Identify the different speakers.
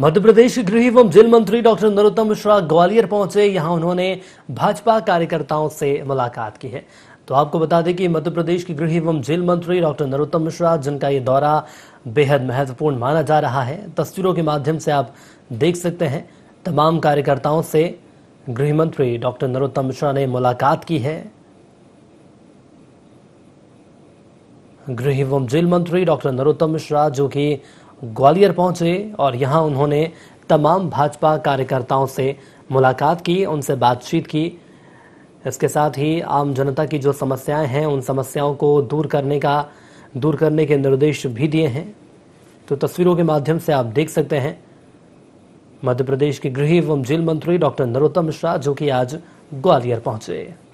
Speaker 1: मध्य प्रदेश गृह एवं जेल मंत्री डॉक्टर नरोत्तम मिश्रा ग्वालियर पहुंचे यहां उन्होंने भाजपा कार्यकर्ताओं से मुलाकात की है तो आपको बता दें कि मध्य प्रदेश के गृह एवं जेल मंत्री डॉक्टर नरोत्तम मिश्रा जिनका ये दौरा बेहद महत्वपूर्ण माना जा रहा है तस्वीरों के माध्यम से आप देख सकते हैं तमाम कार्यकर्ताओं से गृह मंत्री डॉक्टर नरोत्तम मिश्रा ने मुलाकात की है गृह एवं जेल मंत्री डॉक्टर नरोत्तम मिश्रा जो कि ग्वालियर पहुंचे और यहां उन्होंने तमाम भाजपा कार्यकर्ताओं से मुलाकात की उनसे बातचीत की इसके साथ ही आम जनता की जो समस्याएं हैं उन समस्याओं को दूर करने का दूर करने के निर्देश भी दिए हैं तो तस्वीरों के माध्यम से आप देख सकते हैं मध्य प्रदेश के गृह एवं जेल मंत्री डॉक्टर नरोत्तम मिश्रा जो कि आज ग्वालियर पहुंचे